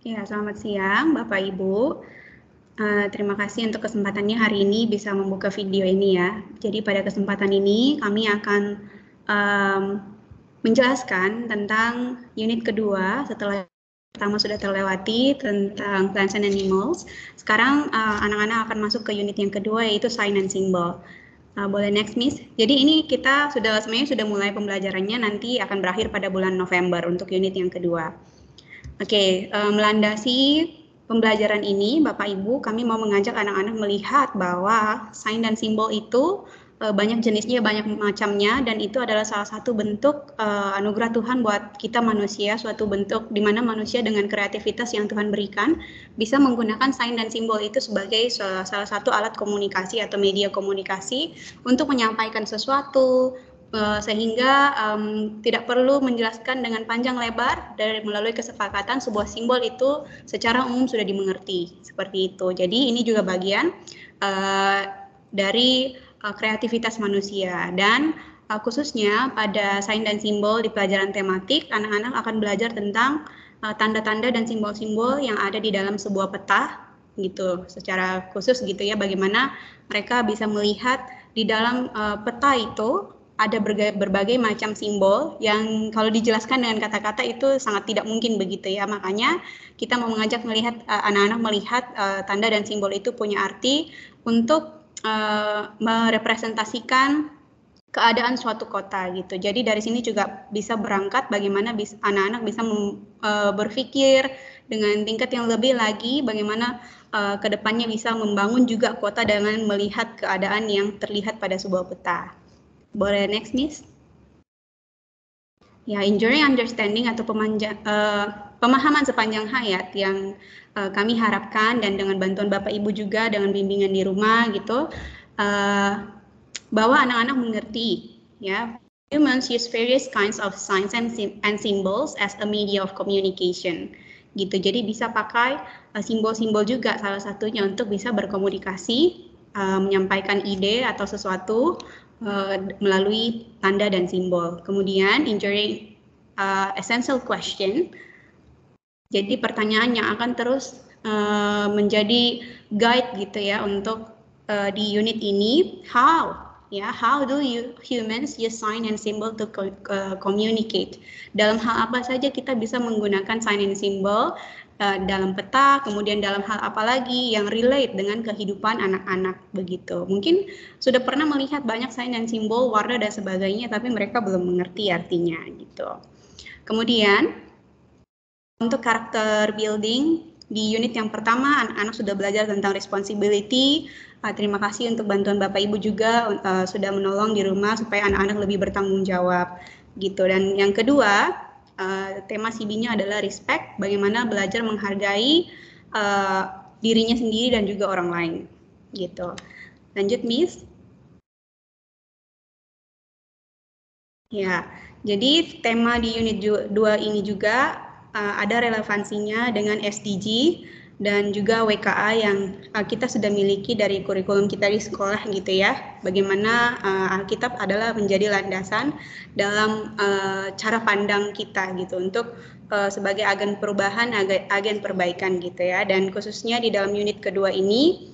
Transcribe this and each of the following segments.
Ya, selamat siang Bapak Ibu. Uh, terima kasih untuk kesempatannya hari ini bisa membuka video ini ya. Jadi pada kesempatan ini kami akan um, menjelaskan tentang unit kedua setelah pertama sudah terlewati tentang plants and animals. Sekarang eh, anak-anak uh, akan masuk ke unit yang kedua yaitu sign and symbol. Uh, boleh next Miss. Jadi ini kita sudah sebenarnya sudah mulai pembelajarannya nanti akan berakhir pada bulan November untuk unit yang kedua. Oke, okay, eh, um, melandasi pembelajaran ini, Bapak Ibu, kami mau mengajak anak-anak melihat bahwa sign dan simbol itu uh, banyak jenisnya, banyak macamnya, dan itu adalah salah satu bentuk uh, anugerah Tuhan buat kita manusia, suatu bentuk di mana manusia dengan kreativitas yang Tuhan berikan bisa menggunakan sign dan simbol itu sebagai salah satu alat komunikasi atau media komunikasi untuk menyampaikan sesuatu, Eh, sehingga um, tidak perlu menjelaskan dengan panjang lebar dari melalui kesepakatan sebuah simbol itu secara umum sudah dimengerti seperti itu. Jadi ini juga bagian uh, dari uh, kreativitas manusia dan uh, khususnya pada sign dan simbol di pelajaran tematik anak-anak akan belajar tentang tanda-tanda uh, dan simbol-simbol yang ada di dalam sebuah peta gitu secara khusus gitu ya bagaimana mereka bisa melihat di dalam uh, peta itu ada berbagai, berbagai macam simbol yang kalau dijelaskan dengan kata-kata itu sangat tidak mungkin begitu ya. Makanya kita mau mengajak melihat eh, anak-anak uh, melihat uh, tanda dan simbol itu punya arti untuk uh, merepresentasikan keadaan suatu kota gitu. Jadi dari sini juga bisa berangkat bagaimana anak-anak bisa mem, uh, berpikir dengan tingkat yang lebih lagi bagaimana uh, kedepannya bisa membangun juga kota dengan melihat keadaan yang terlihat pada sebuah peta. Boleh next, Miss. Ya, injury understanding atau pemanja, uh, pemahaman sepanjang hayat yang uh, kami harapkan dan dengan bantuan Bapak Ibu juga dengan bimbingan di rumah gitu uh, bahwa anak-anak mengerti ya humans use various kinds of signs and, sim and symbols as a media of communication gitu. Jadi bisa pakai simbol-simbol uh, juga salah satunya untuk bisa berkomunikasi, uh, menyampaikan ide atau sesuatu uh, melalui tanda dan simbol. Kemudian enduring uh, eh, essential question. Jadi pertanyaan yang akan terus uh, menjadi guide gitu ya untuk uh, di unit ini. How? ya how do you humans use sign and symbol to communicate dalam hal apa saja kita bisa menggunakan sign and symbol uh, dalam peta kemudian dalam hal apa lagi yang relate dengan kehidupan anak-anak begitu mungkin sudah pernah melihat banyak sign and symbol warna dan sebagainya tapi mereka belum mengerti artinya gitu kemudian untuk karakter building di unit yang pertama anak-anak sudah belajar tentang responsibility Uh, terima kasih untuk bantuan Bapak Ibu juga uh, sudah menolong di rumah supaya anak-anak lebih bertanggung jawab gitu. Dan yang kedua, uh, tema CB-nya adalah respect, bagaimana belajar menghargai uh, dirinya sendiri dan juga orang lain gitu. Lanjut Miss. Ya, jadi tema di unit 2 ini juga uh, ada relevansinya dengan SDG dan juga WKA yang uh, kita sudah miliki dari kurikulum kita di sekolah gitu ya. Bagaimana uh, Alkitab adalah menjadi landasan dalam uh, cara pandang kita gitu untuk uh, sebagai agen perubahan, agen, agen perbaikan gitu ya. Dan khususnya di dalam unit kedua ini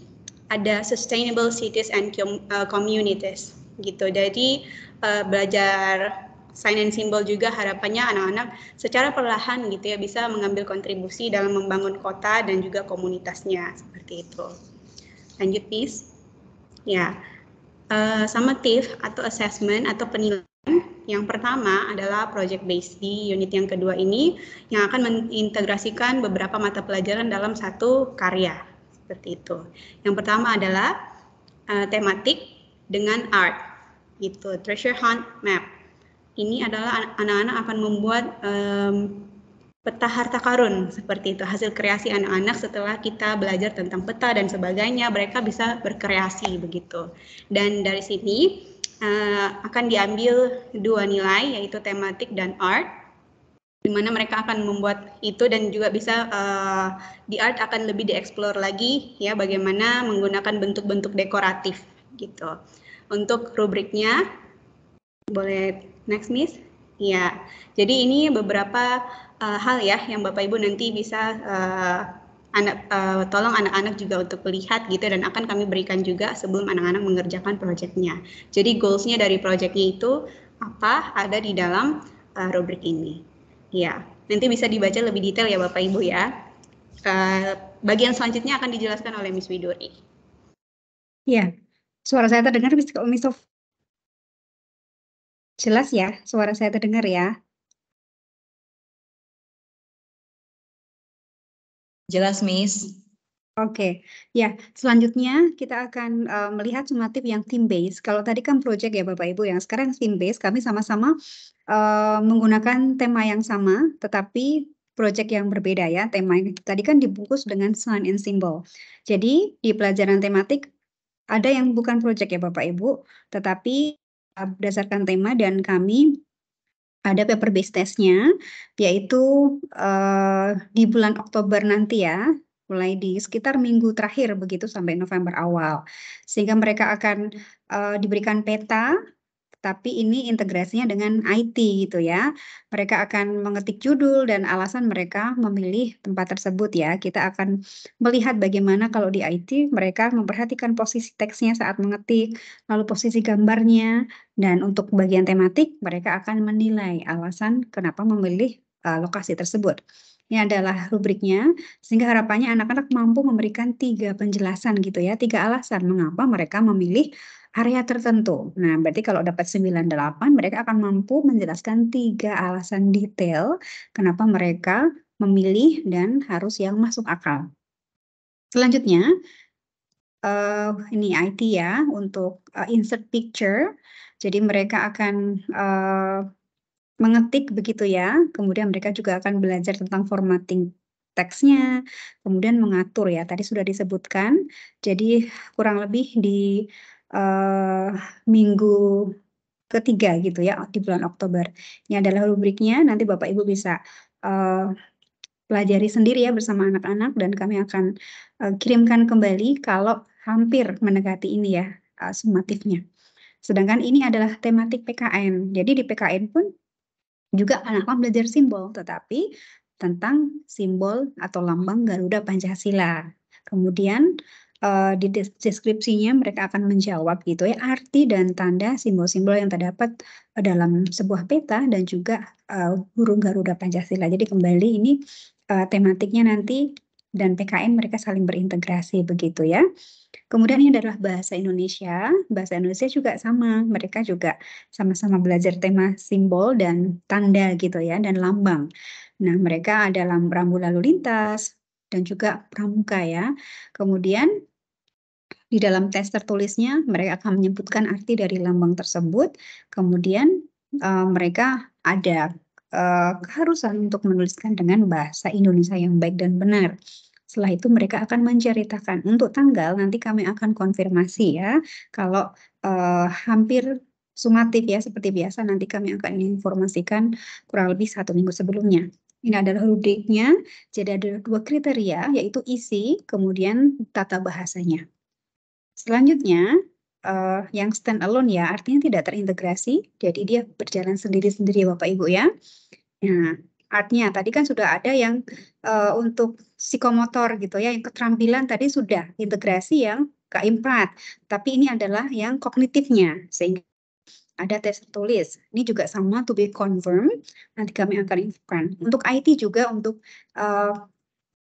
ada Sustainable Cities and uh, Communities gitu. Jadi uh, belajar sign and symbol juga harapannya anak-anak secara perlahan gitu ya bisa mengambil kontribusi dalam membangun kota dan juga komunitasnya seperti itu. Lanjut Miss. Ya, uh, eh, summative atau assessment atau penilaian yang pertama adalah project based di unit yang kedua ini yang akan mengintegrasikan beberapa mata pelajaran dalam satu karya seperti itu. Yang pertama adalah uh, tematik dengan art gitu, treasure hunt map ini adalah anak-anak akan membuat um, peta harta karun seperti itu hasil kreasi anak-anak setelah kita belajar tentang peta dan sebagainya mereka bisa berkreasi begitu dan dari sini uh, akan diambil dua nilai yaitu tematik dan art di mana mereka akan membuat itu dan juga bisa uh, di art akan lebih dieksplor lagi ya bagaimana menggunakan bentuk-bentuk dekoratif gitu untuk rubriknya boleh Next, Miss. Ya, jadi ini beberapa uh, hal ya yang Bapak Ibu nanti bisa uh, anak uh, tolong anak-anak juga untuk melihat gitu dan akan kami berikan juga sebelum anak-anak mengerjakan proyeknya. Jadi goalsnya dari proyeknya itu apa ada di dalam uh, rubrik ini. Ya, nanti bisa dibaca lebih detail ya Bapak Ibu ya. Uh, bagian selanjutnya akan dijelaskan oleh Miss Widuri. Ya, suara saya terdengar Miss Sof. Jelas ya, suara saya terdengar ya? Jelas, Miss. Oke, okay. ya selanjutnya kita akan uh, melihat sumatif yang team base. Kalau tadi kan project ya Bapak Ibu, yang sekarang team base, kami sama-sama uh, menggunakan tema yang sama, tetapi project yang berbeda ya. Tema tadi kan dibungkus dengan sign and symbol. Jadi di pelajaran tematik ada yang bukan project ya Bapak Ibu, tetapi Uh, berdasarkan tema dan kami ada paper based testnya yaitu uh, di bulan Oktober nanti ya mulai di sekitar minggu terakhir begitu sampai November awal sehingga mereka akan uh, diberikan peta tapi ini integrasinya dengan IT gitu ya. Mereka akan mengetik judul dan alasan mereka memilih tempat tersebut ya. Kita akan melihat bagaimana kalau di IT mereka memperhatikan posisi teksnya saat mengetik, lalu posisi gambarnya, dan untuk bagian tematik mereka akan menilai alasan kenapa memilih uh, lokasi tersebut. Ini adalah rubriknya, sehingga harapannya anak-anak mampu memberikan tiga penjelasan gitu ya, tiga alasan mengapa mereka memilih area tertentu. Nah, berarti kalau dapat 98, mereka akan mampu menjelaskan tiga alasan detail kenapa mereka memilih dan harus yang masuk akal. Selanjutnya, uh, ini IT ya, untuk uh, insert picture. Jadi mereka akan uh, mengetik begitu ya, kemudian mereka juga akan belajar tentang formatting teksnya, kemudian mengatur ya. Tadi sudah disebutkan, jadi kurang lebih di uh, minggu ketiga gitu ya di bulan Oktober. Ini adalah rubriknya. Nanti Bapak Ibu bisa uh, pelajari sendiri ya bersama anak-anak dan kami akan uh, kirimkan kembali kalau hampir mendekati ini ya uh, sumatifnya. Sedangkan ini adalah tematik PKN. Jadi di PKN pun juga anak-anak belajar simbol, tetapi tentang simbol atau lambang Garuda Pancasila. Kemudian uh, di deskripsinya mereka akan menjawab gitu ya arti dan tanda simbol-simbol yang terdapat eh, dalam sebuah peta dan juga uh, eh, burung Garuda Pancasila. Jadi kembali ini uh, tematiknya nanti dan PKN mereka saling berintegrasi begitu ya. Kemudian ini adalah bahasa Indonesia. Bahasa Indonesia juga sama, mereka juga sama-sama belajar tema simbol dan tanda gitu ya dan lambang. Nah, mereka ada rambu lalu lintas dan juga pramuka ya. Kemudian di dalam tes tertulisnya, mereka akan menyebutkan arti dari lambang tersebut. Kemudian uh, mereka ada uh, keharusan untuk menuliskan dengan bahasa Indonesia yang baik dan benar. Setelah itu mereka akan menceritakan untuk tanggal nanti kami akan konfirmasi ya. Kalau uh, hampir sumatif ya seperti biasa nanti kami akan informasikan kurang lebih satu minggu sebelumnya. Ini adalah rubriknya. Jadi ada dua kriteria yaitu isi kemudian tata bahasanya. Selanjutnya, uh, yang stand alone ya, artinya tidak terintegrasi, jadi dia berjalan sendiri-sendiri Bapak Ibu ya. Nah, artinya tadi kan sudah ada yang uh, untuk psikomotor gitu ya, yang keterampilan tadi sudah integrasi yang keempat, tapi ini adalah yang kognitifnya sehingga ada tes tertulis. Ini juga sama to be confirmed. Nanti kami akan infokan. Untuk IT juga untuk uh,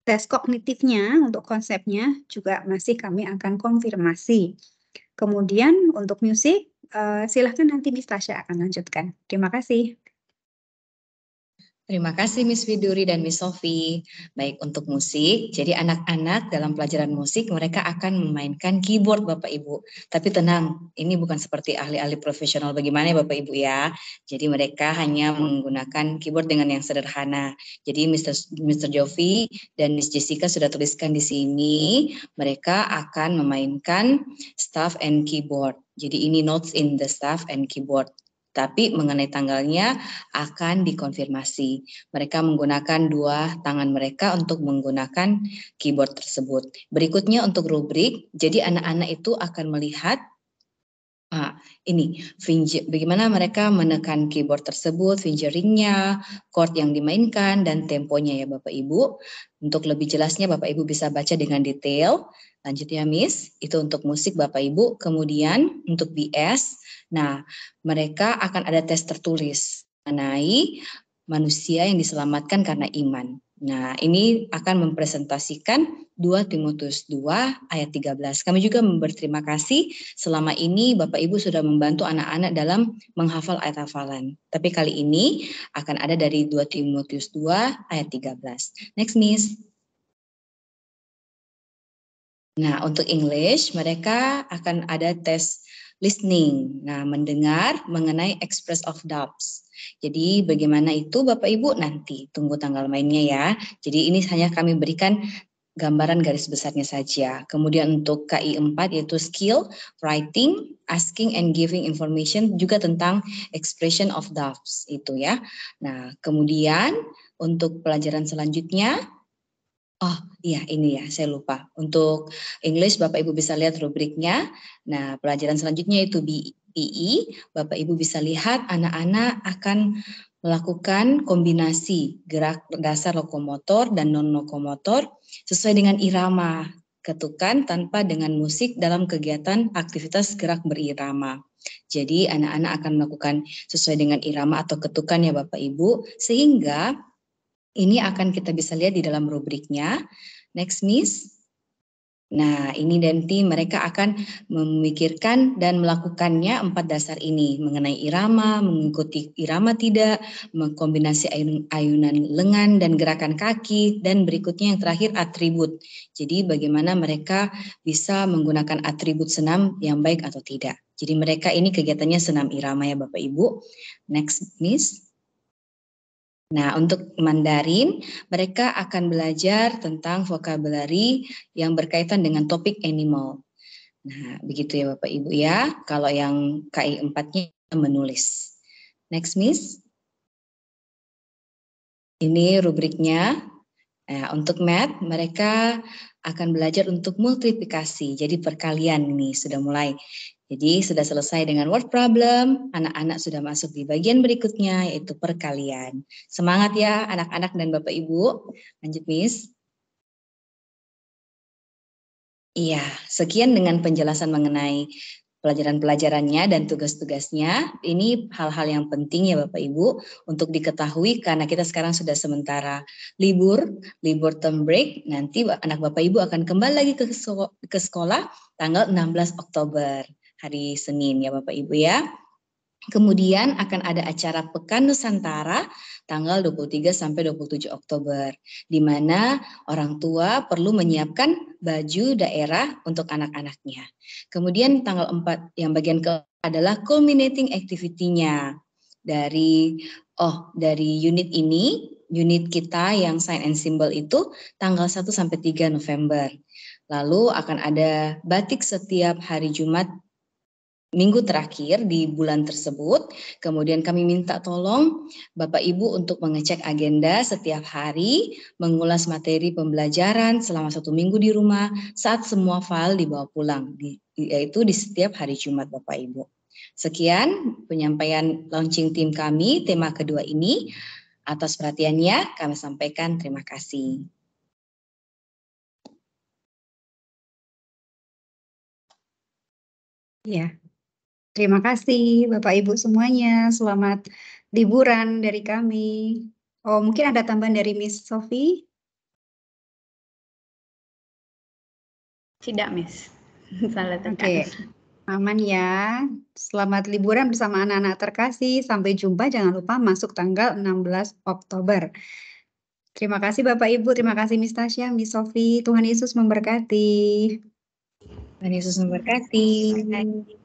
Tes kognitifnya untuk konsepnya juga masih kami akan konfirmasi. Kemudian untuk musik, uh, silahkan nanti Miss Tasha akan lanjutkan. Terima kasih. Terima kasih Miss Widuri dan Miss Sofi. Baik untuk musik, jadi anak-anak dalam pelajaran musik mereka akan memainkan keyboard Bapak Ibu. Tapi tenang, ini bukan seperti ahli-ahli profesional bagaimana ya Bapak Ibu ya. Jadi mereka hanya menggunakan keyboard dengan yang sederhana. Jadi Mr. Mr. Jovi dan Miss Jessica sudah tuliskan di sini, mereka akan memainkan staff and keyboard. Jadi ini notes in the staff and keyboard tapi mengenai tanggalnya akan dikonfirmasi. Mereka menggunakan dua tangan mereka untuk menggunakan keyboard tersebut. Berikutnya untuk rubrik, jadi anak-anak itu akan melihat Ah, ini finger, bagaimana mereka menekan keyboard tersebut, fingeringnya, chord yang dimainkan, dan temponya ya Bapak Ibu. Untuk lebih jelasnya Bapak Ibu bisa baca dengan detail. Lanjut ya Miss, itu untuk musik Bapak Ibu. Kemudian untuk BS, Nah, mereka akan ada tes tertulis mengenai manusia yang diselamatkan karena iman. Nah, ini akan mempresentasikan 2 Timotius 2 ayat 13. Kami juga berterima kasih selama ini Bapak Ibu sudah membantu anak-anak dalam menghafal ayat hafalan. Tapi kali ini akan ada dari 2 Timotius 2 ayat 13. Next, Miss. Nah, untuk English mereka akan ada tes listening. Nah, mendengar mengenai express of doubts. Jadi bagaimana itu Bapak Ibu nanti tunggu tanggal mainnya ya. Jadi ini hanya kami berikan gambaran garis besarnya saja. Kemudian untuk KI 4 yaitu skill, writing, asking and giving information juga tentang expression of doubts itu ya. Nah, kemudian untuk pelajaran selanjutnya Oh iya ini ya saya lupa. Untuk English Bapak Ibu bisa lihat rubriknya. Nah pelajaran selanjutnya itu BPI. E, e. Bapak Ibu bisa lihat anak-anak akan melakukan kombinasi gerak dasar lokomotor dan non lokomotor sesuai dengan irama ketukan tanpa dengan musik dalam kegiatan aktivitas gerak berirama. Jadi anak-anak akan melakukan sesuai dengan irama atau ketukan ya Bapak Ibu sehingga ini akan kita bisa lihat di dalam rubriknya. Next, Miss. Nah, ini nanti mereka akan memikirkan dan melakukannya empat dasar ini mengenai irama, mengikuti irama tidak, mengkombinasi ayunan lengan dan gerakan kaki, dan berikutnya yang terakhir atribut. Jadi bagaimana mereka bisa menggunakan atribut senam yang baik atau tidak. Jadi mereka ini kegiatannya senam irama ya Bapak Ibu. Next, Miss. Nah, untuk Mandarin, mereka akan belajar tentang vocabulary yang berkaitan dengan topik animal. Nah, begitu ya Bapak Ibu ya. Kalau yang KI 4-nya menulis. Next, Miss. Ini rubriknya. Nah, untuk math, mereka akan belajar untuk multiplikasi. Jadi perkalian ini sudah mulai jadi sudah selesai dengan word problem, anak-anak sudah masuk di bagian berikutnya yaitu perkalian. Semangat ya anak-anak dan Bapak Ibu. Lanjut Miss. Iya, sekian dengan penjelasan mengenai pelajaran-pelajarannya dan tugas-tugasnya. Ini hal-hal yang penting ya Bapak Ibu untuk diketahui karena kita sekarang sudah sementara libur, libur term break. Nanti anak Bapak Ibu akan kembali lagi ke sekolah tanggal 16 Oktober hari Senin ya Bapak Ibu ya. Kemudian akan ada acara Pekan Nusantara tanggal 23 sampai 27 Oktober di mana orang tua perlu menyiapkan baju daerah untuk anak-anaknya. Kemudian tanggal 4 yang bagian ke adalah culminating activity-nya dari oh dari unit ini unit kita yang sign and symbol itu tanggal 1 sampai 3 November. Lalu akan ada batik setiap hari Jumat minggu terakhir di bulan tersebut. Kemudian kami minta tolong Bapak Ibu untuk mengecek agenda setiap hari, mengulas materi pembelajaran selama satu minggu di rumah saat semua file dibawa pulang, yaitu di setiap hari Jumat Bapak Ibu. Sekian penyampaian launching tim kami tema kedua ini. Atas perhatiannya kami sampaikan terima kasih. Ya, Terima kasih Bapak Ibu semuanya. Selamat liburan dari kami. Oh, mungkin ada tambahan dari Miss Sofi? Tidak, Miss. Salah tekan. Oke. Okay. Aman ya. Selamat liburan bersama anak-anak terkasih. Sampai jumpa. Jangan lupa masuk tanggal 16 Oktober. Terima kasih Bapak Ibu, terima kasih Miss Tasya, Miss Sofi. Tuhan Yesus memberkati. Tuhan Yesus memberkati. Tuhan Yesus memberkati.